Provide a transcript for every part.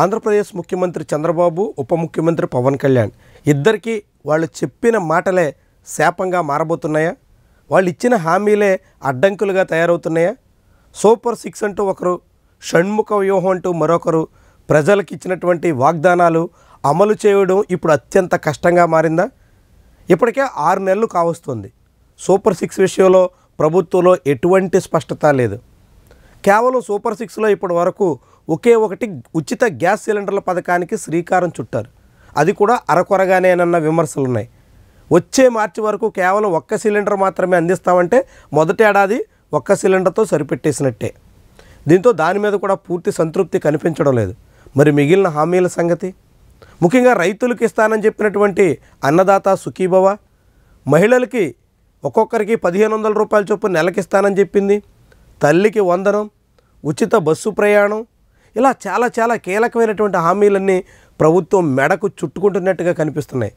ఆంధ్రప్రదేశ్ ముఖ్యమంత్రి చంద్రబాబు ఉప ముఖ్యమంత్రి పవన్ కళ్యాణ్ ఇద్దరికీ వాళ్ళు చెప్పిన మాటలే శాపంగా మారబోతున్నాయా వాళ్ళు ఇచ్చిన హామీలే అడ్డంకులుగా తయారవుతున్నాయా సూపర్ సిక్స్ అంటూ ఒకరు షణ్ముఖ వ్యూహం అంటూ మరొకరు ప్రజలకు ఇచ్చినటువంటి వాగ్దానాలు అమలు చేయడం ఇప్పుడు అత్యంత కష్టంగా మారిందా ఇప్పటికే ఆరు నెలలు కావస్తుంది సూపర్ సిక్స్ విషయంలో ప్రభుత్వంలో ఎటువంటి స్పష్టత లేదు కేవలం సూపర్ సిక్స్లో ఇప్పటి వరకు ఒకే ఒకటి ఉచిత గ్యాస్ సిలిండర్ల పథకానికి శ్రీకారం చుట్టారు అది కూడా అరకొరగానేనన్న విమర్శలు ఉన్నాయి వచ్చే మార్చి వరకు కేవలం ఒక్క సిలిండర్ మాత్రమే అందిస్తామంటే మొదటి ఏడాది ఒక్క సిలిండర్తో సరిపెట్టేసినట్టే దీంతో దాని మీద కూడా పూర్తి సంతృప్తి కనిపించడం లేదు మరి మిగిలిన హామీల సంగతి ముఖ్యంగా రైతులకు ఇస్తానని చెప్పినటువంటి అన్నదాత సుఖీభవ మహిళలకి ఒక్కొక్కరికి పదిహేను వందల రూపాయల చొప్పున నెలకిస్తానని చెప్పింది తల్లికి వందనం ఉచిత బస్సు ప్రయాణం ఇలా చాలా చాలా కీలకమైనటువంటి హామీలన్నీ ప్రభుత్వం మెడకు చుట్టుకుంటున్నట్టుగా కనిపిస్తున్నాయి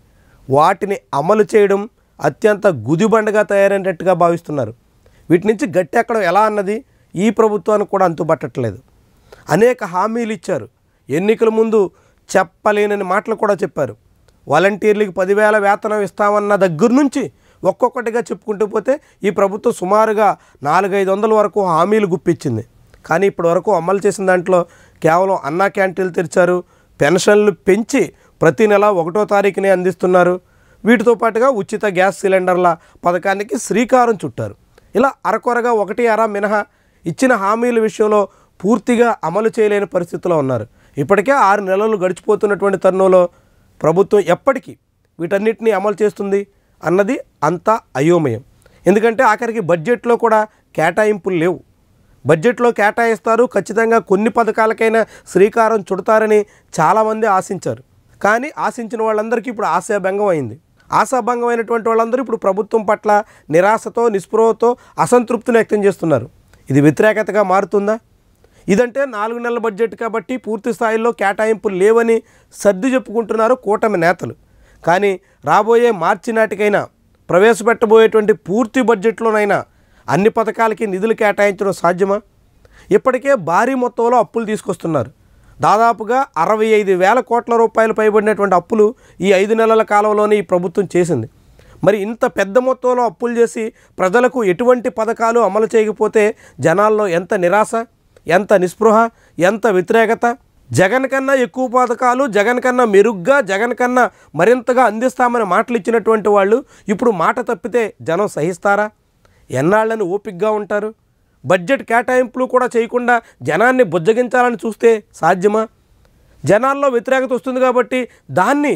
వాటిని అమలు చేయడం అత్యంత గుదిబండగా తయారైనట్టుగా భావిస్తున్నారు వీటి నుంచి గట్టి ఎక్కడం ఎలా అన్నది ఈ ప్రభుత్వానికి కూడా అంతుబట్టట్లేదు అనేక హామీలు ఇచ్చారు ఎన్నికల ముందు చెప్పలేనని మాటలు కూడా చెప్పారు వాలంటీర్లకి పదివేల వేతనం ఇస్తామన్న దగ్గర నుంచి ఒక్కొక్కటిగా చెప్పుకుంటూ పోతే ఈ ప్రభుత్వం సుమారుగా నాలుగైదు వందల వరకు హామీలు గుప్పించింది కానీ ఇప్పటి వరకు అమలు చేసిన దాంట్లో కేవలం అన్నా క్యాంటీన్లు తెరిచారు పెన్షన్లు పెంచి ప్రతి నెల ఒకటో తారీఖునే అందిస్తున్నారు వీటితో పాటుగా ఉచిత గ్యాస్ సిలిండర్ల పథకానికి శ్రీకారం చుట్టారు ఇలా అరకొరగా ఒకటి అరా మినహా ఇచ్చిన హామీల విషయంలో పూర్తిగా అమలు చేయలేని పరిస్థితిలో ఉన్నారు ఇప్పటికే ఆరు నెలలు గడిచిపోతున్నటువంటి తరుణంలో ప్రభుత్వం ఎప్పటికీ వీటన్నిటినీ అమలు చేస్తుంది అన్నది అంతా అయోమయం ఎందుకంటే ఆఖరికి బడ్జెట్లో కూడా కేటాయింపులు లేవు బడ్జెట్లో కేటాయిస్తారు ఖచ్చితంగా కొన్ని పథకాలకైనా శ్రీకారం చుడతారని చాలామంది ఆశించారు కానీ ఆశించిన వాళ్ళందరికీ ఇప్పుడు ఆశాభంగం అయింది ఆశాభంగమైనటువంటి వాళ్ళందరూ ఇప్పుడు ప్రభుత్వం పట్ల నిరాశతో నిస్పృహతో అసంతృప్తిని వ్యక్తం చేస్తున్నారు ఇది వ్యతిరేకతగా మారుతుందా ఇదంటే నాలుగు నెలల బడ్జెట్ కాబట్టి పూర్తి స్థాయిలో కేటాయింపులు లేవని సర్ది చెప్పుకుంటున్నారు కూటమి నేతలు కానీ రాబోయే మార్చి నాటికైనా ప్రవేశపెట్టబోయేటువంటి పూర్తి బడ్జెట్లోనైనా అన్ని పథకాలకి నిధులు కేటాయించడం సాధ్యమా ఇప్పటికే భారీ మొత్తంలో అప్పులు తీసుకొస్తున్నారు దాదాపుగా అరవై ఐదు వేల కోట్ల రూపాయలు పైబడినటువంటి అప్పులు ఈ ఐదు నెలల కాలంలోనే ఈ ప్రభుత్వం చేసింది మరి ఇంత పెద్ద మొత్తంలో అప్పులు చేసి ప్రజలకు ఎటువంటి పథకాలు అమలు చేయకపోతే జనాల్లో ఎంత నిరాశ ఎంత నిస్పృహ ఎంత వ్యతిరేకత జగన్ కన్నా ఎక్కువ పథకాలు జగన్ కన్నా మెరుగ్గా జగన్ కన్నా మరింతగా అందిస్తామని మాటలు ఇచ్చినటువంటి వాళ్ళు ఇప్పుడు మాట తప్పితే జనం సహిస్తారా ఎన్నాళ్ళని ఓపిక్గా ఉంటారు బడ్జెట్ కేటాయింపులు కూడా చేయకుండా జనాన్ని బుజ్జగించాలని చూస్తే సాధ్యమా జనాల్లో వ్యతిరేకత వస్తుంది కాబట్టి దాన్ని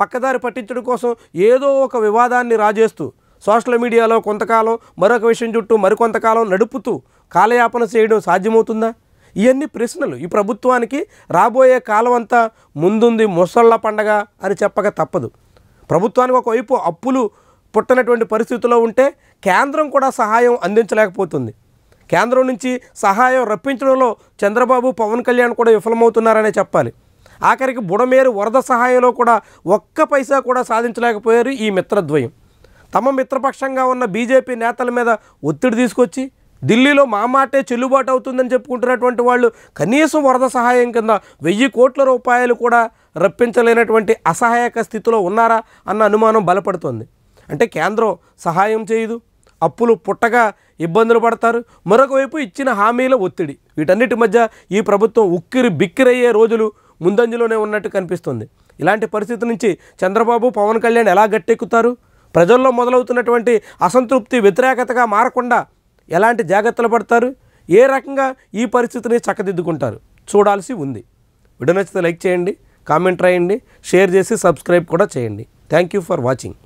పక్కదారి పట్టించడం కోసం ఏదో ఒక వివాదాన్ని రాజేస్తూ సోషల్ మీడియాలో కొంతకాలం మరొక విషయం చుట్టూ మరికొంతకాలం నడుపుతూ కాలయాపన చేయడం సాధ్యమవుతుందా ఇవన్నీ ప్రశ్నలు ఈ ప్రభుత్వానికి రాబోయే కాలం అంతా ముందుంది ముసళ్ళ పండగ అని చెప్పక తప్పదు ప్రభుత్వానికి ఒకవైపు అప్పులు పుట్టనటువంటి పరిస్థితిలో ఉంటే కేంద్రం కూడా సహాయం అందించలేకపోతుంది కేంద్రం నుంచి సహాయం రప్పించడంలో చంద్రబాబు పవన్ కళ్యాణ్ కూడా విఫలమవుతున్నారనే చెప్పాలి ఆఖరికి బుడమేరు వరద సహాయంలో కూడా ఒక్క పైసా కూడా సాధించలేకపోయారు ఈ మిత్రద్వయం తమ మిత్రపక్షంగా ఉన్న బీజేపీ నేతల మీద ఒత్తిడి తీసుకొచ్చి ఢిల్లీలో మా మాటే చెల్లుబాటు అవుతుందని చెప్పుకుంటున్నటువంటి వాళ్ళు కనీసం వరద సహాయం కింద వెయ్యి కోట్ల రూపాయలు కూడా రప్పించలేనటువంటి అసహాయక స్థితిలో ఉన్నారా అన్న అనుమానం బలపడుతోంది అంటే కేంద్రం సహాయం చేయదు అప్పులు పుట్టగా ఇబ్బందులు పడతారు మరొకవైపు ఇచ్చిన హామీల ఒత్తిడి వీటన్నిటి మధ్య ఈ ప్రభుత్వం ఉక్కిరి బిక్కిరయ్యే రోజులు ముందంజలోనే ఉన్నట్టు కనిపిస్తుంది ఇలాంటి పరిస్థితి నుంచి చంద్రబాబు పవన్ కళ్యాణ్ ఎలా గట్టెక్కుతారు ప్రజల్లో మొదలవుతున్నటువంటి అసంతృప్తి వ్యతిరేకతగా మారకుండా ఎలాంటి జాగ్రత్తలు పడతారు ఏ రకంగా ఈ పరిస్థితిని చక్కదిద్దుకుంటారు చూడాల్సి ఉంది వీడియో నచ్చితే లైక్ చేయండి కామెంట్ రాయండి షేర్ చేసి సబ్స్క్రైబ్ కూడా చేయండి థ్యాంక్ యూ ఫర్ వాచింగ్